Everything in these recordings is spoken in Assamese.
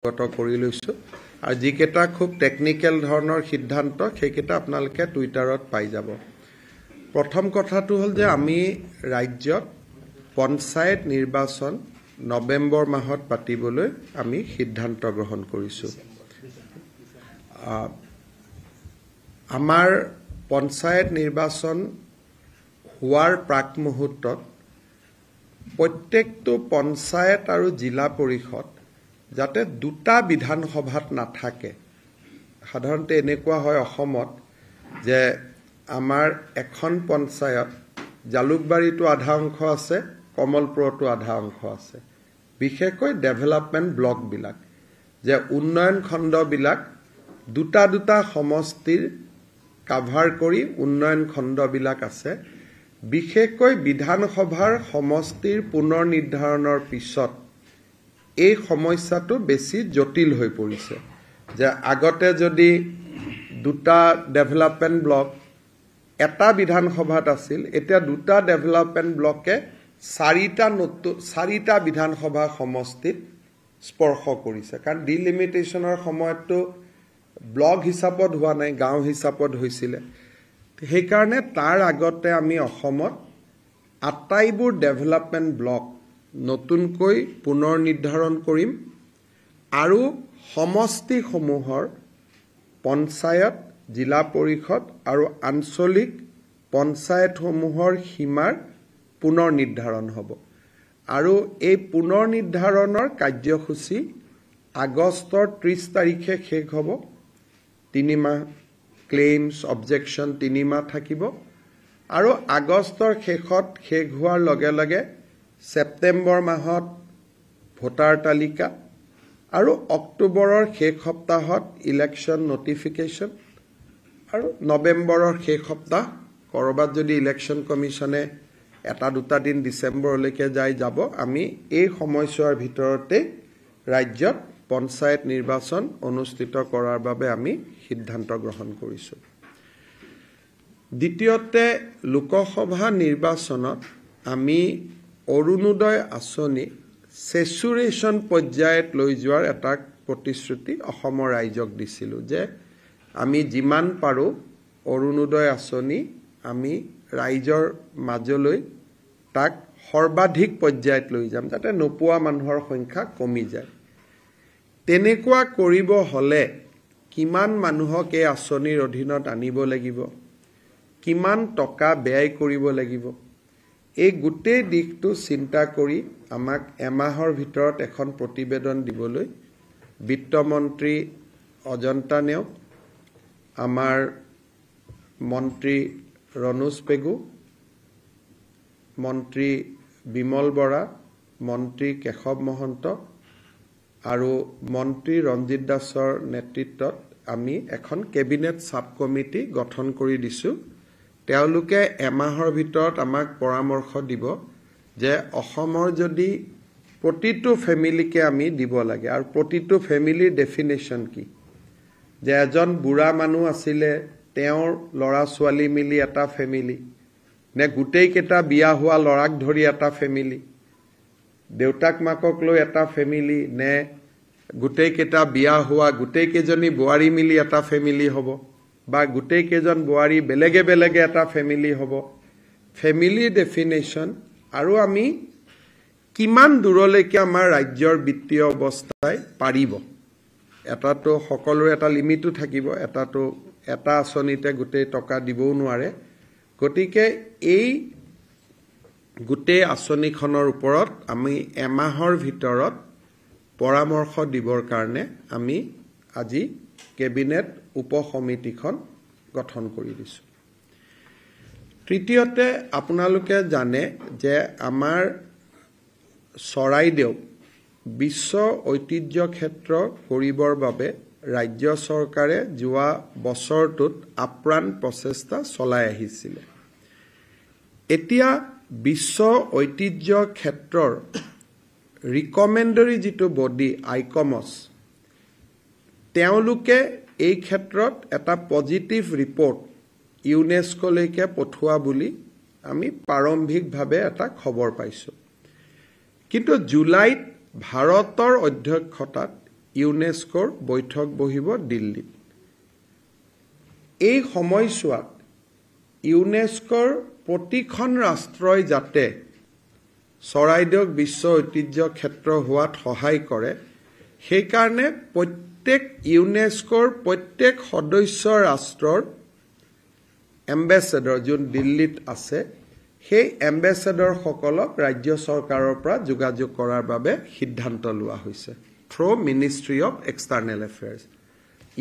অন্তৰ্গত কৰি লৈছোঁ আৰু যিকেইটা খুব টেকনিকেল ধৰণৰ সিদ্ধান্ত সেইকেইটা আপোনালোকে টুইটাৰত পাই যাব প্ৰথম কথাটো হ'ল যে আমি ৰাজ্যত পঞ্চায়ত নিৰ্বাচন নৱেম্বৰ মাহত পাতিবলৈ আমি সিদ্ধান্ত গ্ৰহণ কৰিছোঁ আমাৰ পঞ্চায়ত নিৰ্বাচন হোৱাৰ প্ৰাক মুহূৰ্তত প্ৰত্যেকটো পঞ্চায়ত আৰু জিলা পৰিষদ যাতে দুটা বিধানসভাত নাথাকে সাধাৰণতে এনেকুৱা হয় অসমত যে আমাৰ এখন পঞ্চায়ত জালুকবাৰীটো আধা অংশ আছে কমলপুৰতো আধা অংশ আছে বিশেষকৈ ডেভেলপমেণ্ট ব্লকবিলাক যে উন্নয়ন খণ্ডবিলাক দুটা দুটা সমষ্টিৰ কাভাৰ কৰি উন্নয়ন খণ্ডবিলাক আছে বিশেষকৈ বিধানসভাৰ সমষ্টিৰ পুনৰ নিৰ্ধাৰণৰ পিছত এই সমস্যাটো বেছি জটিল হৈ পৰিছে যে আগতে যদি দুটা ডেভেলপমেণ্ট ব্লক এটা বিধানসভাত আছিল এতিয়া দুটা ডেভেলপমেণ্ট ব্লকে চাৰিটা নতুন চাৰিটা বিধানসভা সমষ্টিত স্পৰ্শ কৰিছে কাৰণ ডিলিমিটেশ্যনৰ সময়তটো ব্লক হিচাপত হোৱা নাই গাঁও হিচাপত হৈছিলে সেইকাৰণে তাৰ আগতে আমি অসমত আটাইবোৰ ডেভেলপমেণ্ট ব্লক নতুনকৈ পুনৰ নিৰ্ধাৰণ কৰিম আৰু সমষ্টিসমূহৰ পঞ্চায়ত জিলা পৰিষদ আৰু আঞ্চলিক পঞ্চায়তসমূহৰ সীমাৰ পুনৰ নিৰ্ধাৰণ হ'ব আৰু এই পুনৰ নিৰ্ধাৰণৰ কাৰ্যসূচী আগষ্টৰ ত্ৰিছ তাৰিখে শেষ হ'ব তিনিমাহ ক্লেইমছ অবজেকশ্যন তিনিমাহ থাকিব আৰু আগষ্টৰ শেষত শেষ হোৱাৰ লগে লগে ছেপ্টেম্বৰ মাহত ভোটাৰ তালিকা আৰু অক্টোবৰৰ শেষ সপ্তাহত ইলেকশ্যন নটিফিকেশ্যন আৰু নৱেম্বৰৰ শেষ সপ্তাহ ক'ৰবাত যদি ইলেকশ্যন কমিশ্যনে এটা দুটা দিন ডিচেম্বৰলৈকে যাই যাব আমি এই সময়ছোৱাৰ ভিতৰতে ৰাজ্যত পঞ্চায়ত নিৰ্বাচন অনুষ্ঠিত কৰাৰ বাবে আমি সিদ্ধান্ত গ্ৰহণ কৰিছোঁ দ্বিতীয়তে লোকসভা নিৰ্বাচনত আমি অৰুণোদয় আঁচনি চেচুৰেশ্যন পৰ্যায়ত লৈ যোৱাৰ এটা প্ৰতিশ্ৰুতি অসমৰ ৰাইজক দিছিলোঁ যে আমি যিমান পাৰোঁ অৰুণোদয় আঁচনি আমি ৰাইজৰ মাজলৈ তাক সৰ্বাধিক পৰ্যায়ত লৈ যাম যাতে নোপোৱা মানুহৰ সংখ্যা কমি যায় তেনেকুৱা কৰিব হ'লে কিমান মানুহক এই আঁচনিৰ অধীনত আনিব লাগিব কিমান টকা ব্যয় কৰিব লাগিব এই গোটেই দিশটো চিন্তা কৰি আমাক এমাহৰ ভিতৰত এখন প্ৰতিবেদন দিবলৈ বিত্তমন্ত্ৰী অজন্তা নেওগ আমাৰ মন্ত্ৰী ৰণোজ পেগু মন্ত্ৰী বিমল বৰা মন্ত্ৰী কেশৱ মহন্ত আৰু মন্ত্ৰী ৰঞ্জিত দাসৰ নেতৃত্বত আমি এখন কেবিনেট ছাব কমিটি গঠন কৰি দিছোঁ তেওঁলোকে এমাহৰ ভিতৰত আমাক পৰামৰ্শ দিব যে অসমৰ যদি প্ৰতিটো ফেমিলিকে আমি দিব লাগে আৰু প্ৰতিটো ফেমিলিৰ ডেফিনেশ্যন কি যে এজন বুঢ়া মানুহ আছিলে তেওঁৰ ল'ৰা ছোৱালী মিলি এটা ফেমিলি নে গোটেইকেইটা বিয়া হোৱা ল'ৰাক ধৰি এটা ফেমিলি দেউতাক মাকক লৈ এটা ফেমিলি নে গোটেইকেইটা বিয়া হোৱা গোটেইকেইজনী বোৱাৰী মিলি এটা ফেমিলি হ'ব বা গোটেইকেইজন বোৱাৰী বেলেগে বেলেগে এটা ফেমিলি হ'ব ফেমিলি ডেফিনেশ্যন আৰু আমি কিমান দূৰলৈকে আমাৰ ৰাজ্যৰ বিত্তীয় অৱস্থাই পাৰিব এটাতো সকলোৰে এটা লিমিটো থাকিব এটাতো এটা আঁচনিতে গোটেই টকা দিবও নোৱাৰে গতিকে এই গোটেই আঁচনিখনৰ ওপৰত আমি এমাহৰ ভিতৰত পৰামৰ্শ দিবৰ কাৰণে আমি আজি কেবিনেট উপ সমিতিখন গঠন কৰি দিছোঁ তৃতীয়তে আপোনালোকে জানে যে আমাৰ চৰাইদেউ বিশ্ব ঐতিহ্য ক্ষেত্ৰ কৰিবৰ বাবে ৰাজ্য চৰকাৰে যোৱা বছৰটোত আপ্ৰাণ প্ৰচেষ্টা চলাই আহিছিলে এতিয়া বিশ্ব ঐতিহ্য ক্ষেত্ৰৰ ৰিকমেণ্ডৰী যিটো বডি আইকমছ তেওঁলোকে এই ক্ষেত্ৰত এটা পজিটিভ ৰিপৰ্ট ইউনেস্কলৈকে পঠোৱা বুলি আমি প্ৰাৰম্ভিকভাৱে এটা খবৰ পাইছোঁ কিন্তু জুলাইত ভাৰতৰ অধ্যক্ষতাত ইউনেস্কোৰ বৈঠক বহিব দিল্লীত এই সময়ছোৱাত ইউনেস্কৰ প্ৰতিখন ৰাষ্ট্ৰই যাতে চৰাইদেউক বিশ্ব ঐতিহ্য ক্ষেত্ৰ হোৱাত সহায় কৰে সেইকাৰণে প্ৰত্যেক প্ৰত্যেক ইউনেস্কৰ প্ৰত্যেক সদস্য ৰাষ্ট্ৰৰ এম্বেচেডৰ যোন দিল্লীত আছে সেই এম্বেচেডৰসকলক ৰাজ্য চৰকাৰৰ পৰা যোগাযোগ কৰাৰ বাবে সিদ্ধান্ত লোৱা হৈছে through' ministry of external affairs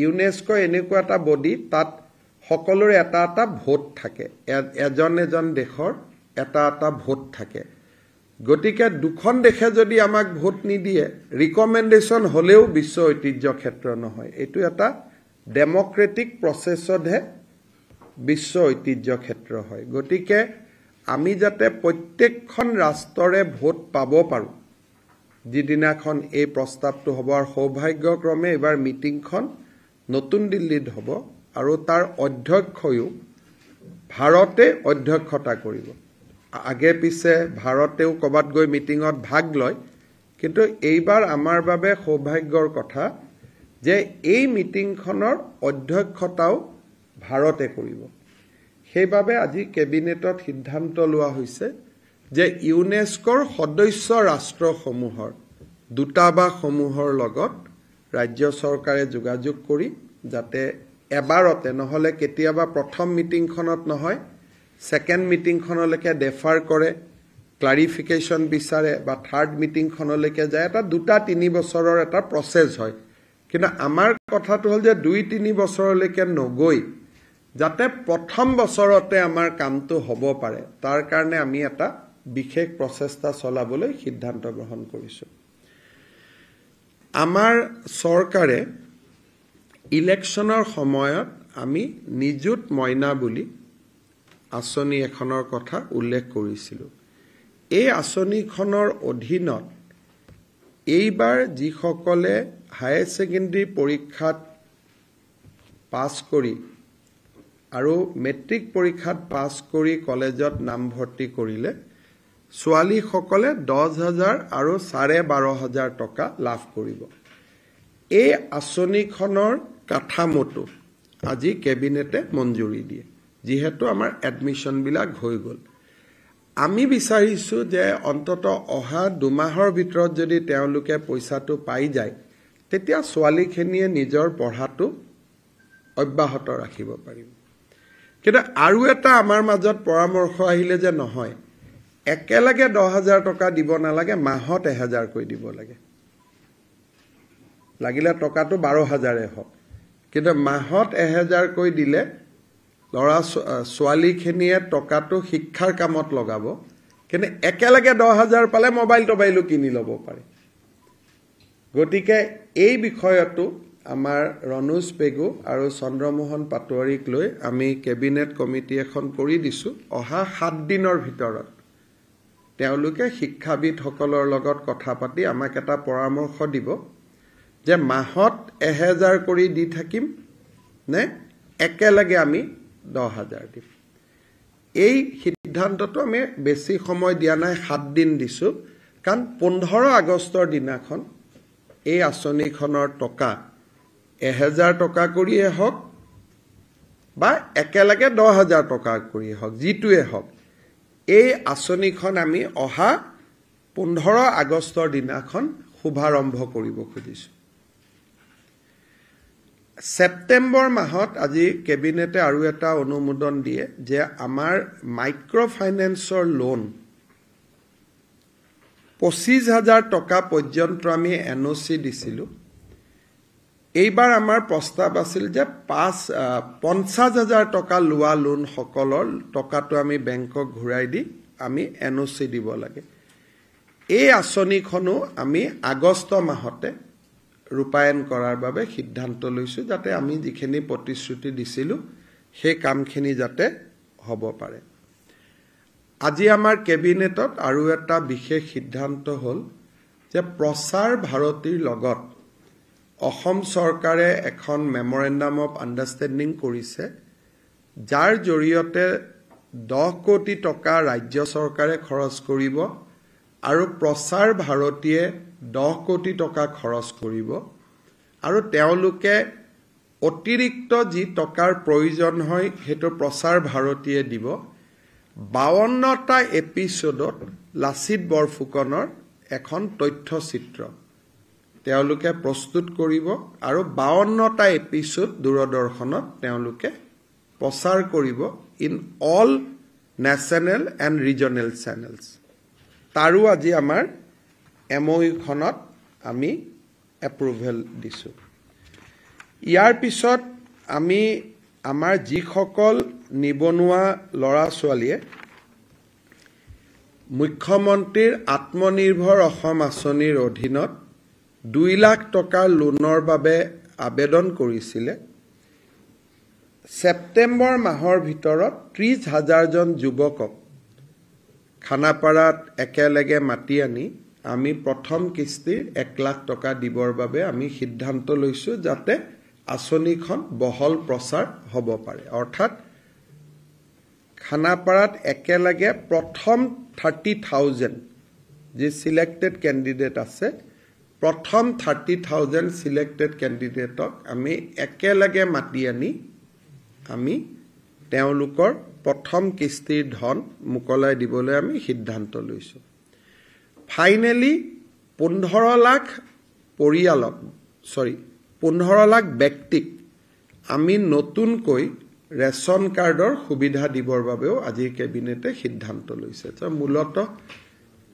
UNESCO এনেকুৱা এটা বডি তাত সকলোৰে এটা এটা ভোট থাকে এজন এজন দেশৰ এটা এটা ভোট থাকে গতিকে দুখন দেশে যদি আমাক ভোট নিদিয়ে ৰিকমেণ্ডেশ্যন হ'লেও বিশ্ব ঐতিহ্য ক্ষেত্ৰ নহয় এইটো এটা ডেম'ক্ৰেটিক প্ৰচেছতহে বিশ্ব ঐতিহ্য ক্ষেত্ৰ হয় গতিকে আমি যাতে প্ৰত্যেকখন ৰাষ্ট্ৰৰে ভোট পাব পাৰোঁ যিদিনাখন এই প্ৰস্তাৱটো হ'ব আৰু সৌভাগ্যক্ৰমে এইবাৰ মিটিংখন নতুন দিল্লীত হ'ব আৰু তাৰ অধ্যক্ষয়ো ভাৰতে অধ্যক্ষতা কৰিব আগে পিছে ভাৰতেও ক'ৰবাত গৈ মিটিঙত ভাগ লয় কিন্তু এইবাৰ আমাৰ বাবে সৌভাগ্যৰ কথা যে এই মিটিংখনৰ অধ্যক্ষতাও ভাৰতে কৰিব সেইবাবে আজি কেবিনেটত সিদ্ধান্ত লোৱা হৈছে যে ইউনেস্কৰ সদস্য ৰাষ্ট্ৰসমূহৰ দূতাবাসসমূহৰ লগত ৰাজ্য চৰকাৰে যোগাযোগ কৰি যাতে এবাৰতে নহ'লে কেতিয়াবা প্ৰথম মিটিংখনত নহয় ছেকেণ্ড মিটিংখনলৈকে ডেফাৰ কৰে ক্লাৰিফিকেশ্যন বিচাৰে বা থাৰ্ড মিটিংখনলৈকে যায় এটা দুটা তিনি বছৰৰ এটা প্ৰচেছ হয় কিন্তু আমাৰ কথাটো হ'ল যে দুই তিনি বছৰলৈকে নগৈ যাতে প্ৰথম বছৰতে আমাৰ কামটো হ'ব পাৰে তাৰ কাৰণে আমি এটা বিশেষ প্ৰচেষ্টা চলাবলৈ সিদ্ধান্ত গ্ৰহণ কৰিছোঁ আমাৰ চৰকাৰে ইলেকশ্যনৰ সময়ত আমি নিযুত মইনা বুলি আঁচনি এখনৰ কথা উল্লেখ কৰিছিলোঁ এই আঁচনিখনৰ অধীনত এইবাৰ যিসকলে হায়াৰ ছেকেণ্ডেৰী পৰীক্ষাত পাছ কৰি আৰু মেট্ৰিক পৰীক্ষাত পাছ কৰি কলেজত নামভৰ্তি কৰিলে ছোৱালীসকলে দহ হাজাৰ আৰু চাৰে বাৰ হাজাৰ টকা লাভ কৰিব এই আঁচনিখনৰ কাঠামোটো আজি কেবিনেটে মঞ্জুৰি দিয়ে যিহেতু আমাৰ এডমিশ্যনবিলাক হৈ গ'ল আমি বিচাৰিছোঁ যে অন্তত অহা দুমাহৰ ভিতৰত যদি তেওঁলোকে পইচাটো পাই যায় তেতিয়া ছোৱালীখিনিয়ে নিজৰ পঢ়াটো অব্যাহত ৰাখিব পাৰিব কিন্তু আৰু এটা আমাৰ মাজত পৰামৰ্শ আহিলে যে নহয় একেলগে দহ হাজাৰ টকা দিব নালাগে মাহত এহেজাৰকৈ দিব লাগে লাগিলে টকাটো বাৰ হাজাৰে হওক কিন্তু মাহত এহেজাৰকৈ দিলে ল'ৰা ছোৱালীখিনিয়ে টকাটো শিক্ষাৰ কামত লগাব কিন্তু একেলগে দহ হাজাৰ পালে মোবাইল টোবাইলো কিনি ল'ব পাৰে গতিকে এই বিষয়তো আমাৰ ৰণোজ পেগু আৰু চন্দ্ৰমোহন পাটোৱাৰীক লৈ আমি কেবিনেট কমিটি এখন কৰি দিছোঁ অহা সাত দিনৰ ভিতৰত তেওঁলোকে শিক্ষাবিদসকলৰ লগত কথা পাতি আমাক এটা পৰামৰ্শ দিব যে মাহত এহেজাৰ কৰি দি থাকিম নে একেলগে আমি দহ হাজাৰ দিম এই সিদ্ধান্তটো আমি বেছি সময় দিয়া নাই সাতদিন দিছোঁ কাৰণ পোন্ধৰ আগষ্টৰ দিনাখন এই আঁচনিখনৰ টকা এহেজাৰ টকা কৰিয়ে হওক বা একেলগে দহ হাজাৰ টকা কৰিয়ে হওক যিটোৱে হওক এই আঁচনিখন আমি অহা পোন্ধৰ আগষ্টৰ দিনাখন শুভাৰম্ভ কৰিব খুজিছোঁ ছেপ্টেম্বৰ মাহত আজি কেবিনেটে আৰু এটা অনুমোদন দিয়ে যে আমাৰ মাইক্ৰ' ফাইনেন্সৰ লোন পঁচিছ হাজাৰ টকা পৰ্যন্ত আমি এন অ' চি দিছিলোঁ এইবাৰ আমাৰ প্ৰস্তাৱ আছিল যে পাঁচ পঞ্চাছ হাজাৰ টকা লোৱা লোনসকলৰ টকাটো আমি বেংকক ঘূৰাই দি আমি এন অ' চি দিব লাগে এই আঁচনিখনো আমি আগষ্ট মাহতে ৰূপায়ণ কৰাৰ বাবে সিদ্ধান্ত লৈছোঁ যাতে আমি যিখিনি প্ৰতিশ্ৰুতি দিছিলোঁ সেই কামখিনি যাতে হ'ব পাৰে আজি আমাৰ কেবিনেটত আৰু এটা বিশেষ সিদ্ধান্ত হ'ল যে প্ৰচাৰ ভাৰতীৰ লগত অসম চৰকাৰে এখন মেম'ৰেণ্ডাম অফ আণ্ডাৰষ্টেণ্ডিং কৰিছে যাৰ জৰিয়তে দহ কোটি টকা ৰাজ্য চৰকাৰে খৰচ কৰিব আৰু প্ৰচাৰ ভাৰতীয়ে দহ কোটি টকা খৰচ কৰিব আৰু তেওঁলোকে অতিৰিক্ত যি টকাৰ প্ৰয়োজন হয় সেইটো প্ৰচাৰ ভাৰতীয়ে দিব বাৱন্নটা এপিছ'ডত লাচিত বৰফুকনৰ এখন তথ্য চিত্ৰ তেওঁলোকে প্ৰস্তুত কৰিব আৰু বাৱন্নটা এপিছ'ড দূৰদৰ্শনত তেওঁলোকে প্ৰচাৰ কৰিব in all national and regional channels তাৰো আজি আমাৰ এম ওইখনত আমি এপ্ৰুভেল দিছোঁ ইয়াৰ পিছত আমি আমাৰ যিসকল নিবনুৱা ল'ৰা ছোৱালীয়ে মুখ্যমন্ত্ৰীৰ আত্মনিৰ্ভৰ অসম আঁচনিৰ অধীনত দুই লাখ টকাৰ লোনৰ বাবে আবেদন কৰিছিলে ছেপ্টেম্বৰ মাহৰ ভিতৰত ত্ৰিছ হাজাৰজন যুৱকক খানাপাৰাত একেলগে মাতি আনি আমি প্ৰথম কিস্তিৰ এক লাখ টকা দিবৰ বাবে আমি সিদ্ধান্ত লৈছোঁ যাতে আঁচনিখন বহল প্ৰচাৰ হ'ব পাৰে অৰ্থাৎ খানাপাৰাত একেলগে প্ৰথম থাৰ্টি থাউজেণ্ড যি চিলেক্টেড কেণ্ডিডেট আছে প্ৰথম থাৰ্টি থাউজেণ্ড চিলেক্টেড কেণ্ডিডেটক আমি একেলগে মাতি আনি আমি তেওঁলোকৰ প্ৰথম কিস্তিৰ ধন মোকলাই দিবলৈ আমি সিদ্ধান্ত লৈছোঁ ফাইনেলি পোন্ধৰ লাখ পৰিয়ালক চৰি পোন্ধৰ লাখ ব্যক্তিক আমি নতুনকৈ ৰেচন কাৰ্ডৰ সুবিধা দিবৰ বাবেও আজিৰ কেবিনেটে সিদ্ধান্ত লৈছে মূলতঃ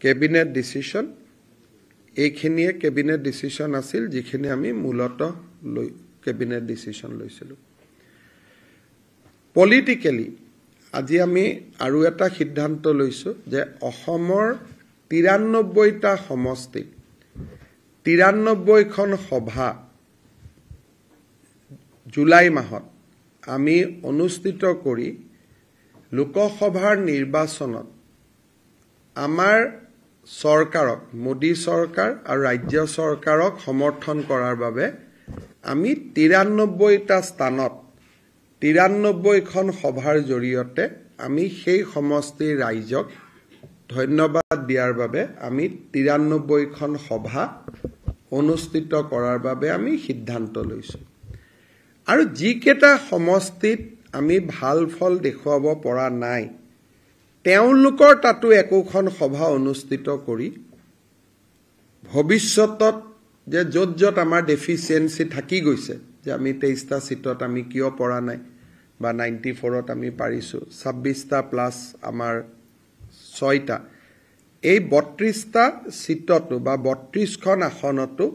কেবিনেট ডিচিশ্যন এইখিনিয়ে কেবিনেট ডিচিশ্যন আছিল যিখিনি আমি মূলতঃ লৈ কেবিনেট ডিচিশ্যন লৈছিলোঁ পলিটিকেলি আজি আমি আৰু এটা সিদ্ধান্ত লৈছোঁ যে অসমৰ তিৰান্নব্বৈটা সমষ্টি তিৰান্নব্বৈখন সভা জুলাই মাহত আমি অনুষ্ঠিত কৰি লোকসভাৰ নিৰ্বাচনত আমাৰ চৰকাৰক মোদী চৰকাৰ আৰু ৰাজ্য চৰকাৰক সমৰ্থন কৰাৰ বাবে আমি তিৰান্নব্বৈটা স্থানত তিৰান্নব্বৈখন সভাৰ জৰিয়তে আমি সেই সমষ্টিৰ ৰাইজক ধন্যবাদ দিয়াৰ বাবে আমি তিৰান্নব্বৈখন সভা অনুষ্ঠিত কৰাৰ বাবে আমি সিদ্ধান্ত লৈছোঁ আৰু যিকেইটা সমষ্টিত আমি ভাল ফল দেখুৱাব পৰা নাই তেওঁলোকৰ তাতো একোখন সভা অনুষ্ঠিত কৰি ভৱিষ্যতত যে য'ত য'ত আমাৰ ডেফিচিয়েঞ্চি থাকি গৈছে যে আমি তেইছটা চিটত আমি কিয় পৰা নাই বা নাইণ্টি ফ'ৰত আমি পাৰিছোঁ ছাব্বিছটা প্লাছ আমাৰ ছয়টা এই বত্ৰিছটা চিটতো বা বত্ৰিছখন আসনতো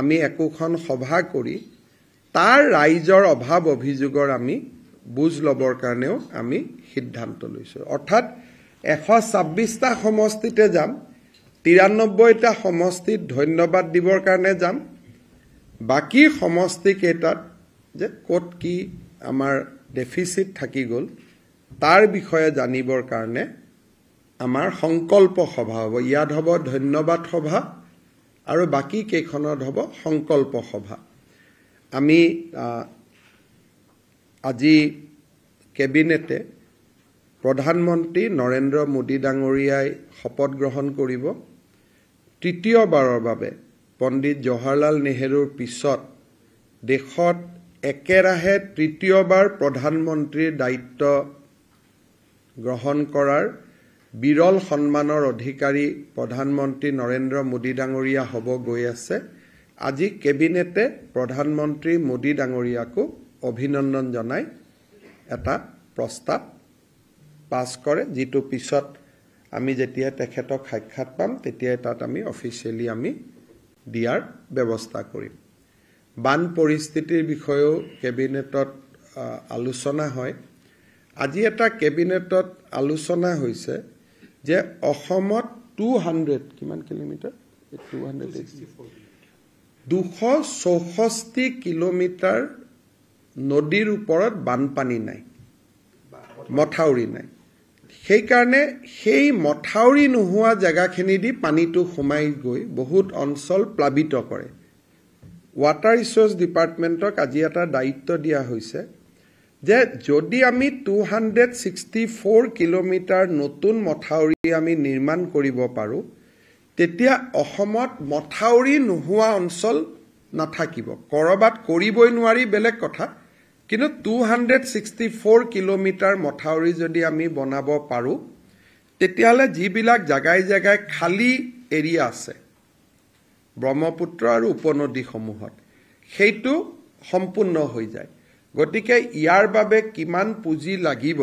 আমি একোখন সভা কৰি তাৰ ৰাইজৰ অভাৱ অভিযোগৰ আমি বুজ ল'বৰ কাৰণেও আমি সিদ্ধান্ত লৈছোঁ অৰ্থাৎ এশ ছাব্বিছটা সমষ্টিতে যাম তিৰান্নব্বৈটা সমষ্টিত ধন্যবাদ দিবৰ কাৰণে যাম বাকী সমষ্টিকেইটাত যে ক'ত কি আমাৰ ডেফিচিট থাকি গ'ল তাৰ বিষয়ে জানিবৰ কাৰণে আমাৰ সংকল্প সভা হ'ব ইয়াত হ'ব ধন্যবাদ সভা আৰু বাকী কেইখনত হ'ব সংকল্প সভা আমি আজি কেবিনেটে প্ৰধানমন্ত্ৰী নৰেন্দ্ৰ মোদী ডাঙৰীয়াই শপত গ্ৰহণ কৰিব তৃতীয়বাৰৰ বাবে পণ্ডিত জৱাহৰলাল নেহৰুৰ পিছত দেশত একেৰাহে তৃতীয়বাৰ প্ৰধানমন্ত্ৰীৰ দায়িত্ব গ্ৰহণ কৰাৰ বিৰল সন্মানৰ অধিকাৰী প্ৰধানমন্ত্ৰী নৰেন্দ্ৰ মোদী ডাঙৰীয়া হ'ব গৈ আছে আজি কেবিনেটে প্ৰধানমন্ত্ৰী মোদী ডাঙৰীয়াকো অভিনন্দন জনাই এটা প্ৰস্তাৱ পাছ কৰে যিটো পিছত আমি যেতিয়া তেখেতক সাক্ষাৎ পাম তেতিয়াই তাত আমি অফিচিয়েলি আমি দিয়াৰ ব্যৱস্থা কৰিম বান পৰিস্থিতিৰ বিষয়েও কেবিনেটত আলোচনা হয় আজি এটা কেবিনেটত আলোচনা হৈছে যে অসমত টু হাণ্ড্ৰেড কিমান কিলোমিটাৰ টু হাণ্ড্ৰেড দুশ চৌষষ্ঠি কিলোমিটাৰ নদীৰ ওপৰত বানপানী নাই মথাউৰি নাই সেইকাৰণে সেই মথাউৰি নোহোৱা জেগাখিনি দি পানীটো সোমাই গৈ বহুত অঞ্চল প্লাৱিত কৰে ৱাটাৰ ৰিচৰ্চ ডিপাৰ্টমেণ্টক আজি এটা দায়িত্ব দিয়া হৈছে যে যদি আমি two hundred sixty four kilometre নতুন মথাউৰি আমি নিৰ্মাণ কৰিব পাৰোঁ তেতিয়া অসমত মথাউৰি নোহোৱা অঞ্চল নাথাকিব ক'ৰবাত কৰিবই নোৱাৰি বেলেগ কথা কিন্তু two hundred sixty four kilometre মথাউৰি যদি আমি বনাব পাৰোঁ তেতিয়াহ'লে যিবিলাক জেগাই জেগাই খালী এৰিয়া আছে ব্ৰহ্মপুত্ৰ আৰু উপনদীসমূহত সেইটো সম্পূৰ্ণ হৈ যায় গতিকে ইয়াৰ বাবে কিমান পুঁজি লাগিব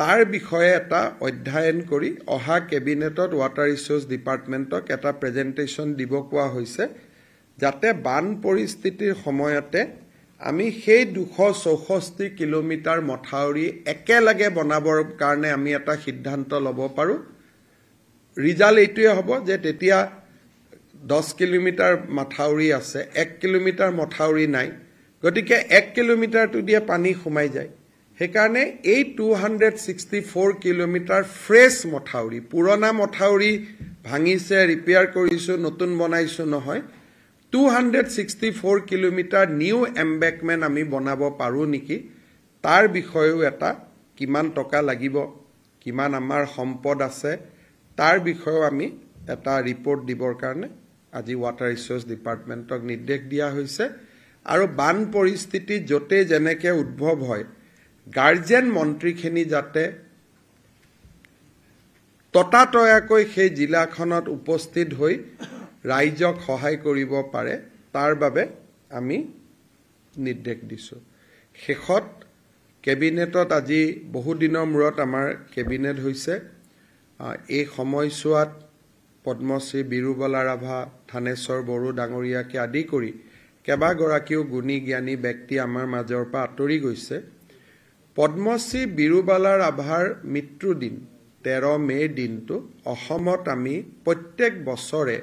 তাৰ বিষয়ে এটা অধ্যয়ন কৰি অহা কেবিনেটত ৱাটাৰ ৰিচৰ্চ ডিপাৰ্টমেণ্টক এটা প্ৰেজেণ্টেশ্যন দিব কোৱা হৈছে যাতে বান পৰিস্থিতিৰ সময়তে আমি সেই দুশ চৌষষ্ঠি কিলোমিটাৰ মথাউৰি একেলগে বনাবৰ কাৰণে আমি এটা সিদ্ধান্ত ল'ব পাৰোঁ ৰিজাল্ট এইটোৱে হ'ব যে তেতিয়া দহ কিলোমিটাৰ মথাউৰি আছে এক কিলোমিটাৰ মথাউৰি নাই গতিকে এক কিলোমিটাৰটো দিয়ে পানী সোমাই যায় সেইকাৰণে এই two hundred sixty four kilometre fresh মথাউৰি পুৰণা মথাউৰি ভাঙিছে ৰিপেয়াৰ কৰিছোঁ নতুন বনাইছোঁ নহয় two hundred sixty four kilometre new embankment আমি বনাব পাৰোঁ নেকি তাৰ বিষয়েও এটা কিমান টকা লাগিব কিমান আমাৰ সম্পদ আছে তাৰ বিষয়েও আমি এটা ৰিপৰ্ট দিবৰ কাৰণে আজি ৱাটাৰ ৰিচৰ্চ ডিপাৰ্টমেণ্টক নিৰ্দেশ দিয়া হৈছে আৰু বান পৰিস্থিতি য'তে যেনেকৈ উদ্ভৱ হয় গাৰ্জেন মন্ত্ৰীখিনি যাতে ততাতয়াকৈ সেই জিলাখনত উপস্থিত হৈ ৰাইজক সহায় কৰিব পাৰে তাৰ বাবে আমি নিৰ্দেশ দিছোঁ শেষত কেবিনেটত আজি বহুদিনৰ মূৰত আমাৰ কেবিনেট হৈছে এই সময়ছোৱাত পদ্মশ্ৰী বিৰুবলা ৰাভা থানেশ্বৰ বড়ো ডাঙৰীয়াকে আদি কৰি কেইবাগৰাকীও গুণী জ্ঞানী ব্যক্তি আমাৰ মাজৰ পৰা আঁতৰি গৈছে পদ্মশ্ৰী বিৰুবালাৰ আভাৰ মৃত্যুদিন তেৰ মে' দিনটো অসমত আমি প্ৰত্যেক বছৰে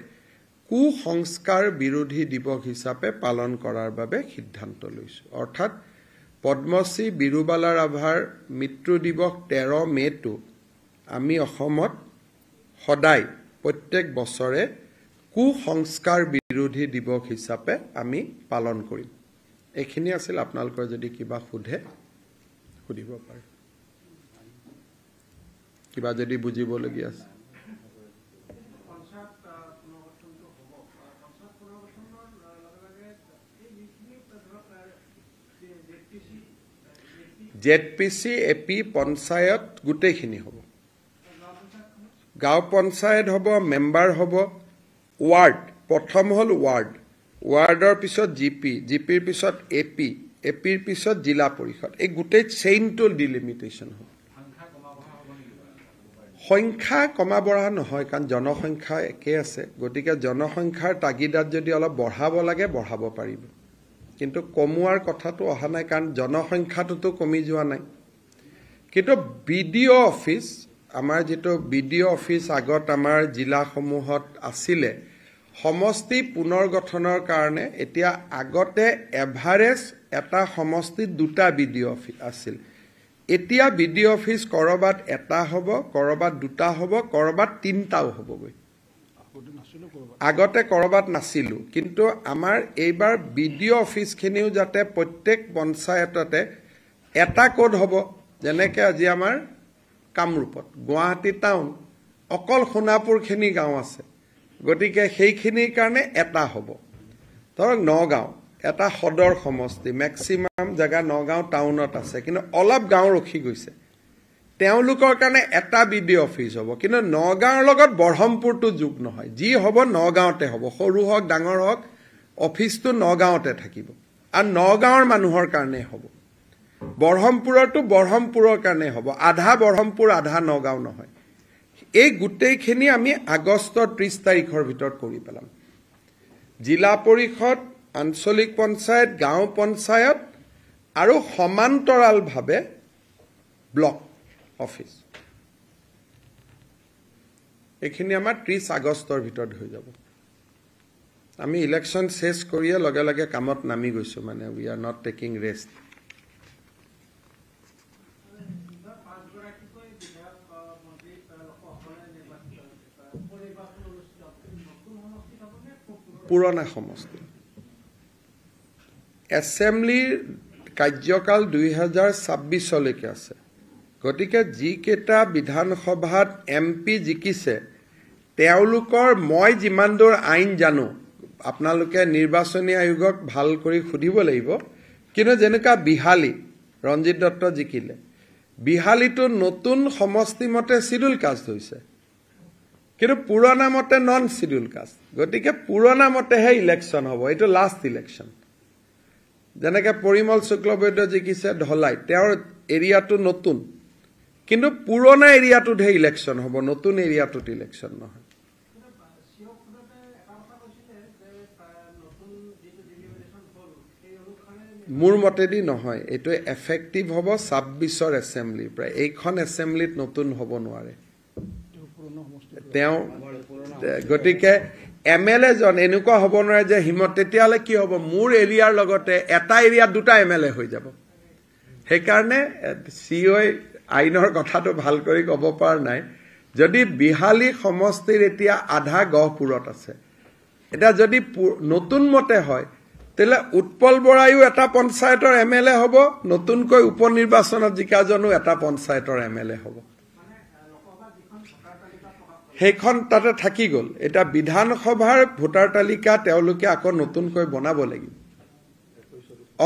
কু সংস্কাৰ বিৰোধী দিৱস হিচাপে পালন কৰাৰ বাবে সিদ্ধান্ত লৈছোঁ অৰ্থাৎ পদ্মশ্ৰী বিৰুবালা ৰাভাৰ মৃত্যু দিৱস তেৰ মে'টো আমি অসমত সদায় প্ৰত্যেক বছৰে কু সংস্কাৰ বিৰোধী দিৱস হিচাপে আমি পালন কৰিম এইখিনি আছিল আপোনালোকৰ যদি কিবা সোধে সুধিব পাৰে কিবা যদি বুজিবলগীয়া আছে Z P C A P panchayat গোটেইখিনি হ'ব গাঁও পঞ্চায়ত হ'ব মেম্বাৰ হ'ব ৱাৰ্ড প্ৰথম হ'ল ৱাৰ্ড ৱাৰ্ডৰ পিছত জি পি জি পিৰ পিছত এ পি এ পিৰ পিছত জিলা পৰিষদ এই গোটেই চেইনটো ডিলিমিটেশ্যন হ'ল সংখ্যা কমা বঢ়া নহয় কাৰণ জনসংখ্যা একে আছে গতিকে জনসংখ্যাৰ তাগিদাত যদি অলপ বঢ়াব লাগে বঢ়াব পাৰিব কিন্তু কমোৱাৰ কথাটো অহা নাই কাৰণ জনসংখ্যাটোতো কমি যোৱা নাই কিন্তু বি ডি অ' অফিচ আমাৰ যিটো বি ডি অ' অফিচ আগত আমাৰ জিলাসমূহত আছিলে সমষ্টি পুনৰ গঠনৰ কাৰণে এতিয়া আগতে এভাৰেজ এটা সমষ্টিত দুটা বি ডি অ' অফিচ আছিল এতিয়া বি ডি অ' অফিচ ক'ৰবাত এটা হ'ব ক'ৰবাত দুটা হ'ব ক'ৰবাত তিনিটাও হ'বগৈ আগতে ক'ৰবাত নাছিলোঁ কিন্তু আমাৰ এইবাৰ বি ডি অ' অফিচখিনিও যাতে প্ৰত্যেক পঞ্চায়ততে এটা ক'ড হ'ব যেনেকৈ আজি আমাৰ কামৰূপত গুৱাহাটী টাউন অকল সোণাপুৰখিনি গাঁও আছে গতিকে সেইখিনিৰ কাৰণে এটা হ'ব ধৰক নগাঁও এটা সদৰ সমষ্টি মেক্সিমাম জেগা নগাঁও টাউনত আছে কিন্তু অলপ গাঁও ৰখি গৈছে তেওঁলোকৰ কাৰণে এটা বি ডি অফিচ হ'ব কিন্তু নগাঁৱৰ লগত ব্ৰহ্মপুৰটো যোগ নহয় যি হ'ব নগাঁৱতে হ'ব সৰু হওক ডাঙৰ হওক অফিচটো নগাঁৱতে থাকিব আৰু নগাঁৱৰ মানুহৰ কাৰণেই হ'ব ব্ৰহ্মপুৰৰটো ব্ৰহ্মপুৰৰ কাৰণে হ'ব আধা ব্ৰহ্মপুৰ আধা নগাঁও নহয় এই গোটেইখিনি আমি আগষ্টৰ ত্ৰিছ তাৰিখৰ ভিতৰত কৰি পেলাম জিলা পৰিষদ আঞ্চলিক পঞ্চায়ত গাঁও পঞ্চায়ত আৰু সমান্তৰালভাৱে ব্লক অফিচ এইখিনি আমাৰ ত্ৰিছ আগষ্টৰ ভিতৰত হৈ যাব আমি ইলেকশ্যন চেছ কৰিয়ে লগে লগে কামত নামি গৈছোঁ মানে we are not taking rest পুৰণা সমষ্টি এছেম্বলিৰ কাৰ্যকাল দুহেজাৰ ছাব্বিছলৈকে আছে গতিকে যিকেইটা বিধানসভাত এম পি জিকিছে তেওঁলোকৰ মই যিমান দূৰ আইন জানো আপোনালোকে নিৰ্বাচনী আয়োগক ভাল কৰি সুধিব লাগিব কিন্তু যেনেকুৱা বিহালী ৰঞ্জিত দত্ত জিকিলে বিহালীটো নতুন সমষ্টিমতে চিডুল কাষ্ট হৈছে কিন্তু পুৰণা মতে নন শ্বিডিউল কাষ্ট গতিকে পুৰণা মতেহে ইলেকশ্যন হ'ব এইটো লাষ্ট ইলেকশ্যন যেনেকে পৰিমল শুক্লবৈদ্য জিকিছে ঢলাই তেওঁৰ এৰিয়াটো নতুন কিন্তু পুৰণা এৰিয়াটোতহে ইলেকশ্যন হ'ব নতুন এৰিয়াটোত ইলেকশ্যন নহয় মোৰ মতেদি নহয় এইটো এফেক্টিভ হ'ব ছাব্বিছৰ এছেম্বলিৰ পৰা এইখন এছেম্বলিত নতুন হ'ব নোৱাৰে তেওঁ গতিকে এম এল এজন এনেকুৱা হ'ব নোৱাৰে যে সিমত তেতিয়াহ'লে কি হ'ব মোৰ এৰিয়াৰ লগতে এটা এৰিয়াত দুটা এম এল এ হৈ যাব সেইকাৰণে চি অ'ই আইনৰ কথাটো ভাল কৰি ক'ব পৰা নাই যদি বিহালী সমষ্টিৰ এতিয়া আধা গহপুৰত আছে এতিয়া যদি নতুন মতে হয় তেতিয়াহ'লে উৎপল বৰাইও এটা পঞ্চায়তৰ এম এল এ হ'ব নতুনকৈ উপ নিৰ্বাচনত জিকাজনো এটা পঞ্চায়তৰ এম এল এ হ'ব সেইখন তাতে থাকি গ'ল এতিয়া বিধানসভাৰ ভোটাৰ তালিকা তেওঁলোকে আকৌ নতুনকৈ বনাব লাগিব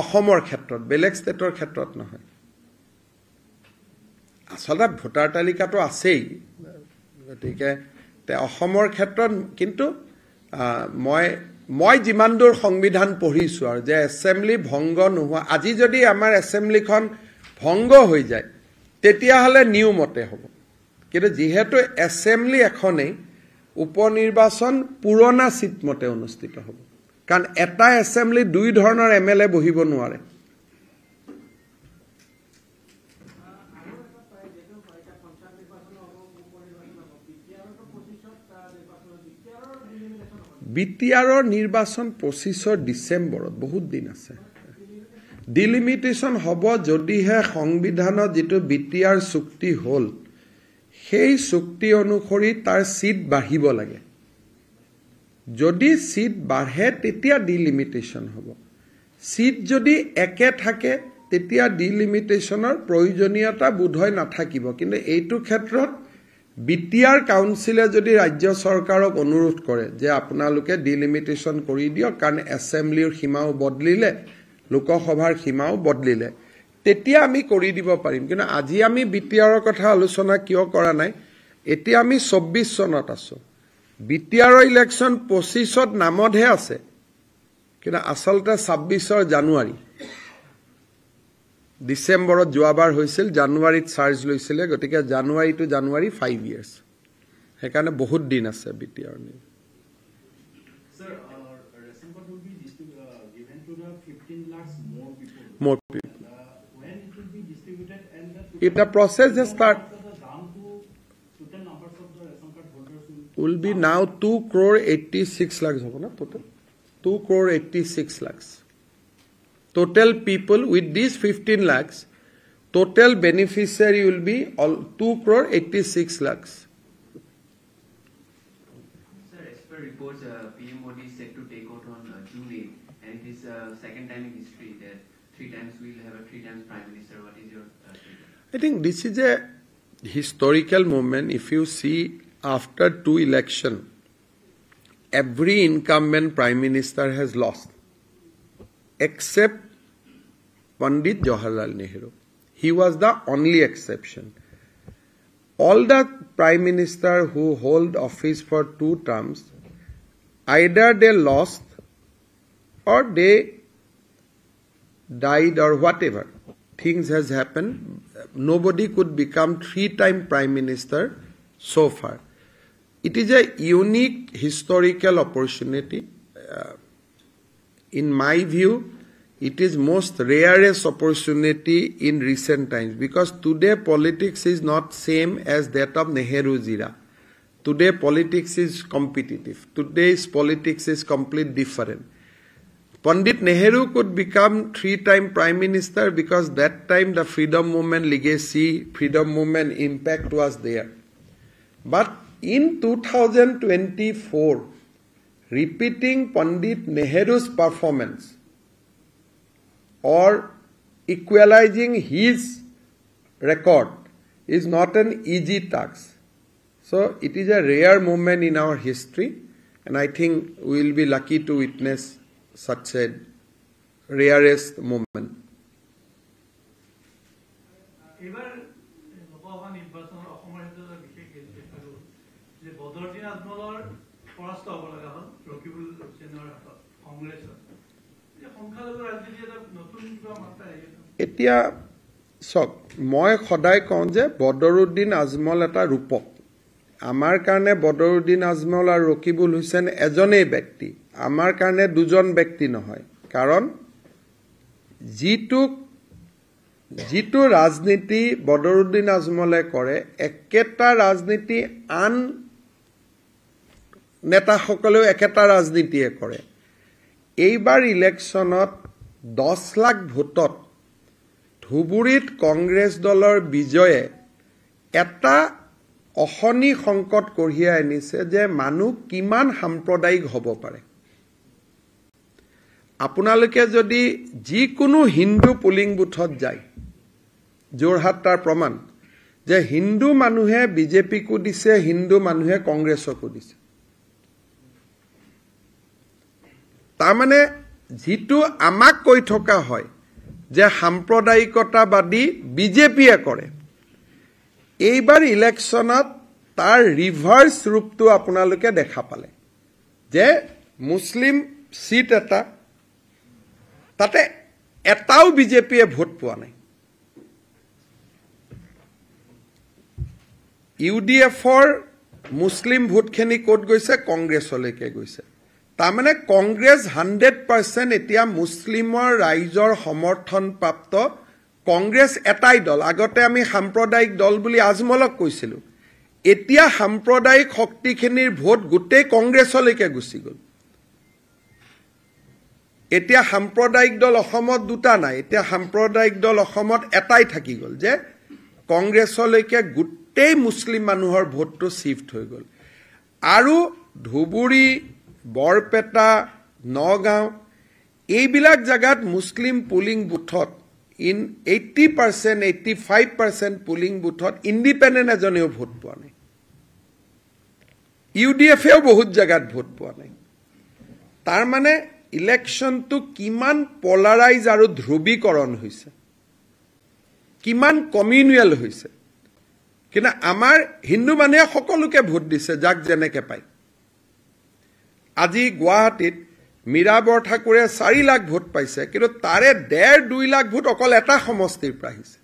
অসমৰ ক্ষেত্ৰত বেলেগ ষ্টেটৰ ক্ষেত্ৰত নহয় আচলতে ভোটাৰ তালিকাটো আছেই গতিকে অসমৰ ক্ষেত্ৰত কিন্তু মই মই যিমান দূৰ সংবিধান পঢ়িছোঁ আৰু যে এছেম্ব্লি ভংগ নোহোৱা আজি যদি আমাৰ এছেম্ব্লিখন ভংগ হৈ যায় তেতিয়াহ'লে নিয়মতে হ'ব কিন্তু যিহেতু এছেম্বলি এখনেই উপ নিৰ্বাচন পুৰণা চিটমতে অনুষ্ঠিত হ'ব কাৰণ এটা এছেম্বলি দুই ধৰণৰ এম এল এ বহিব নোৱাৰে বি টি আৰৰ নিৰ্বাচন পঁচিছৰ ডিচেম্বৰত বহুত দিন আছে ডিলিমিটেশ্যন হ'ব যদিহে সংবিধানত যিটো বি টি আৰ চুক্তি হ'ল সেই চুক্তি অনুসৰি তাৰ চিট বাঢ়িব লাগে যদি চিট বাঢ়ে তেতিয়া ডিলিমিটেশ্যন হ'ব ছিট যদি একে থাকে তেতিয়া ডিলিমিটেশ্যনৰ প্ৰয়োজনীয়তা বোধহয় নাথাকিব কিন্তু এইটো ক্ষেত্ৰত বি টি আৰ কাউন্সিলে যদি ৰাজ্য চৰকাৰক অনুৰোধ কৰে যে আপোনালোকে ডিলিমিটেশ্যন কৰি দিয়ক কাৰণ এছেম্বলিৰ সীমাও বদলিলে লোকসভাৰ সীমাও বদলিলে তেতিয়া আমি কৰি দিব পাৰিম কিন্তু আজি আমি বি টি আৰৰ কথা আলোচনা কিয় কৰা নাই এতিয়া আমি চৌব্বিছ চনত আছো বি টি আৰৰ ইলেকশ্যন পঁচিছত নামতহে আছে কিন্তু আচলতে ছাব্বিছৰ জানুৱাৰী ডিচেম্বৰত যোৱাবাৰ হৈছিল জানুৱাৰীত চাৰ্জ লৈছিলে গতিকে January to January five years সেইকাৰণে বহুত দিন আছে B T R If the process just start will be now 2 crore 86 lakhs total 2 crore 86 lakhs total people with these 15 lakhs total beneficiary will be all 2 crore 86 lakhs sir as per reports uh, pm is set to take out on uh, june 8 and it is uh, second time in history that three times we will have a three times prime I think this is a historical moment. If you see after two election, every incumbent prime minister has lost, except Pandit Jawaharlal Nehru. He was the only exception. All the prime minister who hold office for two terms, either they lost or they died or whatever things has happened. Nobody could become three-time prime minister so far. It is a unique historical opportunity. Uh, in my view, it is most rarest opportunity in recent times because today politics is not same as that of Nehru era. Today politics is competitive. Today's politics is complete different. Pandit Nehru could become three-time prime minister because that time the freedom movement legacy, freedom movement impact was there. But in 2024, repeating Pandit Nehru's performance or equalizing his record is not an easy task. So it is a rare moment in our history and I think we will be lucky to witness such a rarest moment. এতিয়া চাওক মই সদায় কওঁ যে বদৰুদ্দিন আজমল এটা ৰূপক আমাৰ কাৰণে বদৰুদ্দিন আজমল আৰু ৰকিবুল হুছেইন এজনেই ব্যক্তি আমাৰ কাৰণে দুজন ব্যক্তি নহয় কাৰণ যিটোক যিটো ৰাজনীতি বদৰুদ্দিন আজমলে কৰে একেটা ৰাজনীতি আন নেতাসকলেও একেটা ৰাজনীতিয়ে কৰে এইবাৰ ইলেকশ্যনত দহ লাখ ভোটত ধুবুৰীত কংগ্ৰেছ দলৰ বিজয়ে এটা অশনি সংকট কঢ়িয়াই আনিছে যে মানুহ কিমান সাম্প্ৰদায়িক হ'ব পাৰে আপোনালোকে যদি যিকোনো হিন্দু পুলিং বুথত যায় যোৰহাট তাৰ প্ৰমাণ যে হিন্দু মানুহে বিজেপিকো দিছে হিন্দু মানুহে কংগ্ৰেছকো দিছে তাৰমানে যিটো আমাক কৈ থকা হয় যে সাম্প্ৰদায়িকতাবাদী বিজেপিয়ে কৰে এইবাৰ ইলেকশ্যনত তাৰ ৰিভাৰ্চ ৰূপটো আপোনালোকে দেখা পালে যে মুছলিম ছিট এটা তাতে এটাও বিজেপিয়ে ভোট পোৱা নাই ইউ ডি এফৰ মুছলিম ভোটখিনি ক'ত গৈছে কংগ্ৰেছলৈকে গৈছে তাৰমানে কংগ্ৰেছ হাণ্ড্ৰেড পাৰ্চেণ্ট এতিয়া মুছলিমৰ ৰাইজৰ সমৰ্থনপ্ৰাপ্ত কংগ্ৰেছ এটাই দল আগতে আমি সাম্প্ৰদায়িক দল বুলি আজমলক কৈছিলোঁ এতিয়া সাম্প্ৰদায়িক শক্তিখিনিৰ ভোট গোটেই কংগ্ৰেছলৈকে গুচি গ'ল এতিয়া সাম্প্ৰদায়িক দল অসমত দুটা নাই এতিয়া সাম্প্ৰদায়িক দল অসমত এটাই থাকি গ'ল যে কংগ্ৰেছলৈকে গোটেই মুছলিম মানুহৰ ভোটটো শ্বিফ্ট হৈ গ'ল আৰু ধুবুৰী বৰপেটা নগাঁও এইবিলাক জেগাত মুছলিম পুলিং বুথত in eighty percent eighty five percent polling বুথত ইণ্ডিপেণ্ডেণ্ট এজনেও ভোট পোৱা নাই ইউ ডি এফেও বহুত জেগাত ভোট পোৱা নাই তাৰমানে ইলেকশ্যনটো কিমান পলাৰাইজ আৰু ধ্ৰুৱীকৰণ হৈছে কিমান কমিউনিয়েল হৈছে কিন্তু আমাৰ হিন্দু মানুহে সকলোকে ভোট দিছে যাক যেনেকৈ পায় আজি গুৱাহাটীত মীৰা বৰঠাকুৰে চাৰি লাখ ভোট পাইছে কিন্তু তাৰে ডেৰ দুই লাখ ভোট অকল এটা সমষ্টিৰ পৰা আহিছে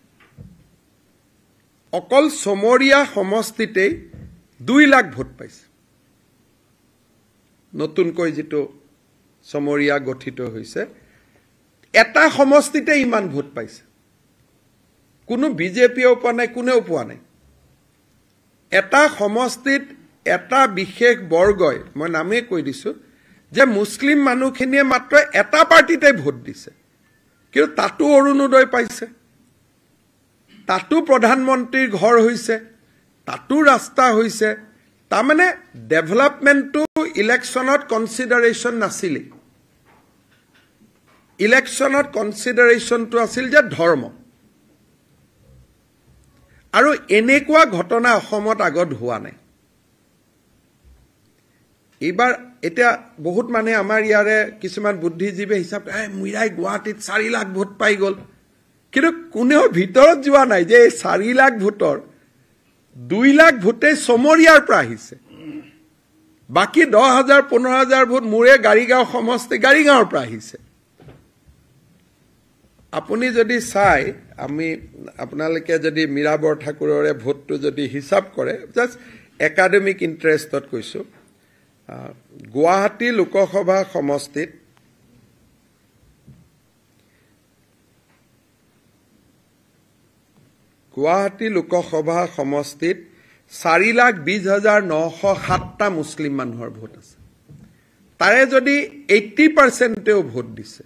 অকল চমৰীয়া সমষ্টিতেই দুই লাখ ভোট পাইছে নতুনকৈ যিটো চমৰীয়া গঠিত হৈছে এটা সমষ্টিতে ইমান ভোট পাইছে কোনো বিজেপিয়েও পোৱা নাই কোনেও পোৱা নাই এটা সমষ্টিত এটা বিশেষ বৰ্গই মই নামেই কৈ দিছোঁ যে মুছলিম মানুহখিনিয়ে মাত্ৰ এটা পাৰ্টিতে ভোট দিছে কিন্তু তাতো অৰুণোদয় পাইছে তাতো প্ৰধানমন্ত্ৰীৰ ঘৰ হৈছে তাতো ৰাস্তা হৈছে তাৰমানে ডেভেলপমেণ্টটো ইলেকশ্যনত কনচিডাৰেশ্যন নাছিলেই ইলেকশ্যনত কনচিডাৰেশ্যনটো আছিল যে ধৰ্ম আৰু এনেকুৱা ঘটনা অসমত আগত হোৱা নাই এইবাৰ এতিয়া বহুত মানুহে আমাৰ ইয়াৰে কিছুমান বুদ্ধিজীৱে হিচাপ মীৰাই গুৱাহাটীত চাৰি লাখ ভোট পাই গ'ল কিন্তু কোনেও ভিতৰত যোৱা নাই যে এই চাৰি লাখ ভোটৰ দুই লাখ ভোটেই চমৰীয়াৰ পৰা আহিছে বাকী দহ হাজাৰ পোন্ধৰ হাজাৰ ভোট মোৰে গাড়ীগাঁও সমষ্টি গাড়ীগাঁৱৰ পৰা আহিছে আপুনি যদি চাই আমি আপোনালোকে যদি মীৰাবৰ ঠাকুৰৰে ভোটটো যদি হিচাপ কৰে জাষ্ট একাডেমিক ইণ্টাৰেষ্টত কৈছোঁ গুৱাহাটী লোকসভা সমষ্টিত গুৱাহাটী লোকসভা সমষ্টিত চাৰি লাখ বিশ হাজাৰ নশ সাতটা মুছলিম মানুহৰ ভোট আছে তাৰে যদি এইটি পাৰ্চেণ্টেও ভোট দিছে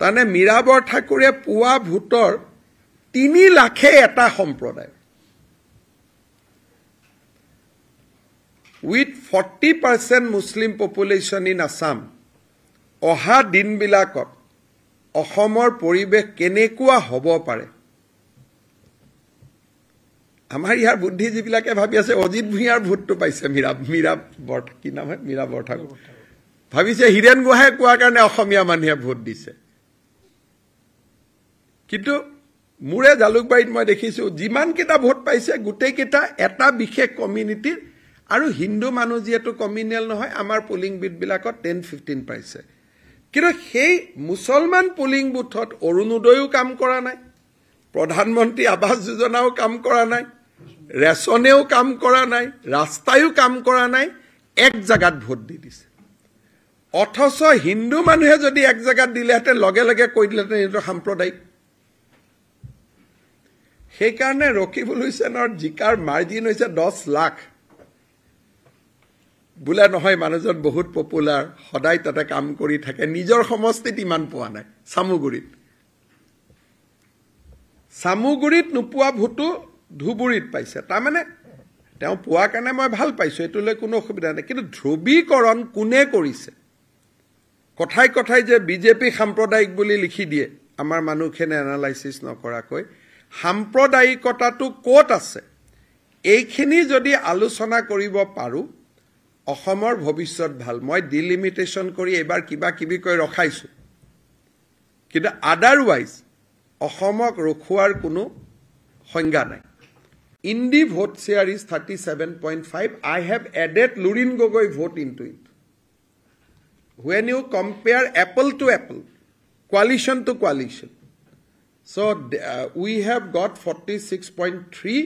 তাৰমানে মীৰাবৰ ঠাকুৰে পোৱা ভোটৰ তিনি লাখে এটা সম্প্ৰদায় with forty percent Muslim population in Assam অহা দিনবিলাকত অসমৰ পৰিৱেশ কেনেকুৱা হ'ব পাৰে আমাৰ ইয়াৰ বুদ্ধি যিবিলাকে ভাবি আছে অজিত ভূঞাৰ ভোটটো পাইছে মীৰা মীৰা বৰ কি নাম হয় মীৰা বৰঠাকুৰ ভাবিছে হীৰেণ গোহাঁই কোৱাৰ কাৰণে অসমীয়া মানুহে ভোট দিছে কিন্তু মোৰে জালুকবাৰীত মই দেখিছোঁ যিমানকেইটা ভোট পাইছে গোটেইকেইটা এটা বিশেষ কমিউনিটিৰ আৰু হিন্দু মানুহ যিহেতু কমিউনিয়েল নহয় আমাৰ পুলিং বিথবিলাকত টেন ফিফটিন পাইছে কিন্তু সেই মুছলমান পুলিং বুথত অৰুণোদয়ো কাম কৰা নাই প্ৰধানমন্ত্ৰী আৱাস যোজনাও কাম কৰা নাই ৰেচনেও কাম কৰা নাই ৰাস্তায়ো কাম কৰা নাই এক জেগাত ভোট দি দিছে অথচ হিন্দু মানুহে যদি এক জেগাত দিলেহেঁতেন লগে লগে কৈ দিলেহেঁতেন এইটো সাম্প্ৰদায়িক সেইকাৰণে ৰকিবুল হুছেইনৰ জিকাৰ মাৰ্জিন হৈছে দহ লাখ বোলে নহয় মানুহজন বহুত পপুলাৰ সদায় তাতে কাম কৰি থাকে নিজৰ সমষ্টিত ইমান পোৱা নাই চামুগুৰিত চামুগুৰিত নোপোৱা ভূতো ধুবুৰীত পাইছে তাৰমানে তেওঁ পোৱা কাৰণে মই ভাল পাইছোঁ এইটো লৈ কোনো অসুবিধা নাই কিন্তু ধ্ৰুৱীকৰণ কোনে কৰিছে কথাই কথাই যে বিজেপি সাম্প্ৰদায়িক বুলি লিখি দিয়ে আমাৰ মানুহখিনি এনালাইচিছ নকৰাকৈ সাম্প্ৰদায়িকতাটো ক'ত আছে এইখিনি যদি আলোচনা কৰিব পাৰোঁ অসমৰ ভৱিষ্যত ভাল মই ডিলিমিটেশ্যন কৰি এইবাৰ কিবা কিবি কৈ ৰখাইছো কিন্তু আদাৰৱাইজ অসমক ৰখোৱাৰ কোনো সংজ্ঞা নাই INDI vote share is thirty seven point five I have added Lurin Gogoi vote in to it when you compare apple to apple coalition to coalition so' we have got forty six point three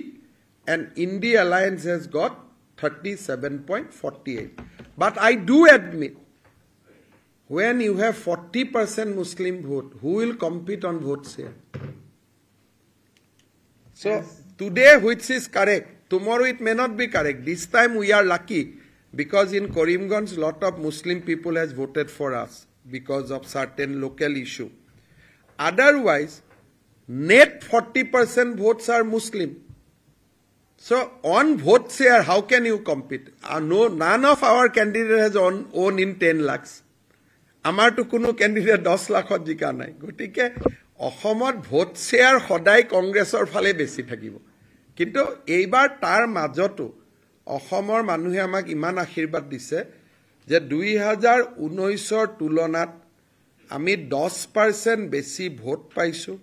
and INDI alliance has got 37.48. But I do admit, when you have 40% Muslim vote, who will compete on votes here? So yes. today which is correct, tomorrow it may not be correct. This time we are lucky because in Karimganj lot of Muslim people has voted for us because of certain local issue. Otherwise, net 40% votes are Muslim. So on vote share, how can you compete? Uh, no, none of our candidates has on own in 10 lakhs. Amar to kuno candidate 10 lakh hot jika nai. Guti ke, ahamar vote share hodai Congress or phale besi thagi bo. Kinto, ei bar tar majoto, ahamar manuhi amak iman akhir bar disse, je 2019 tulonat, ami 10% besi vote paisu.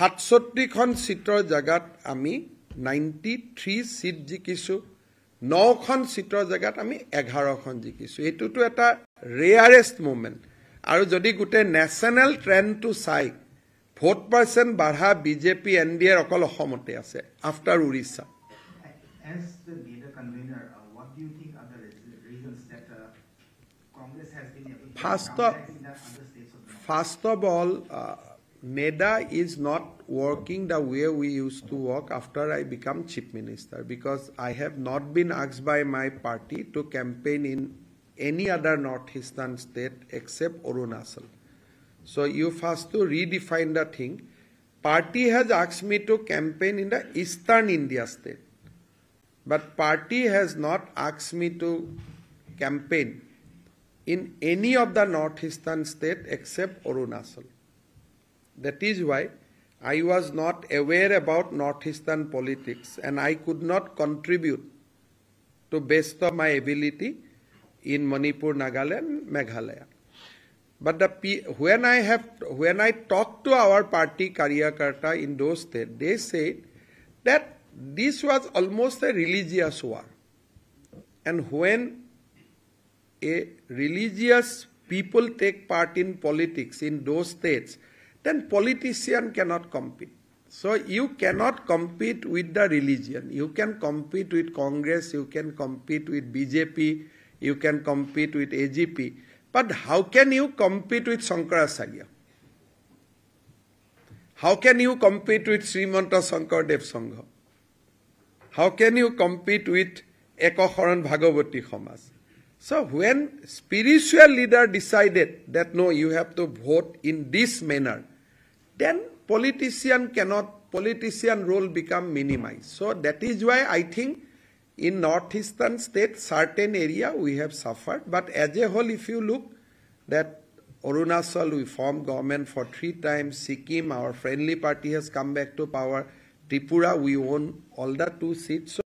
700 kon sitro jagat ami ninety three seat জিকিছোঁ নখন ছিটৰ জেগাত আমি এঘাৰখন জিকিছোঁ এইটোতো এটা ৰেয়াৰেষ্ট মুভমেণ্ট আৰু যদি গোটেই নেশ্যনেল ট্ৰেণ্ডটো চাই ভোট পাৰ্চেণ্ট বাঢ়া বিজেপি এন ডি এৰ অকল অসমতে আছে after Orissa first first of all NEDA is not working the way we used to work after I become chief minister because I have not been asked by my party to campaign in any other northeastern state except Arunachal. So you first to redefine the thing. Party has asked me to campaign in the eastern India state. But party has not asked me to campaign in any of the northeastern state except Arunachal. That is why I was not aware about Northeastern politics and I could not contribute to best of my ability in Manipur, Nagaland, Meghalaya. But the, when I have when I talked to our party Karyakarta in those states, they said that this was almost a religious war. And when a religious people take part in politics in those states, then politician cannot compete. So you cannot compete with the religion. You can compete with Congress, you can compete with BJP, you can compete with AGP. But how can you compete with Shankaracharya? How can you compete with Srimanta Dev Sangha? How can you compete with Ekakharan Bhagavati Khamas? So when spiritual leader decided that no, you have to vote in this manner, then politician cannot, politician role become minimized. So that is why I think in northeastern state, certain area we have suffered. But as a whole, if you look, that Arunachal, we formed government for three times. Sikkim, our friendly party has come back to power. Tripura, we won all the two seats. So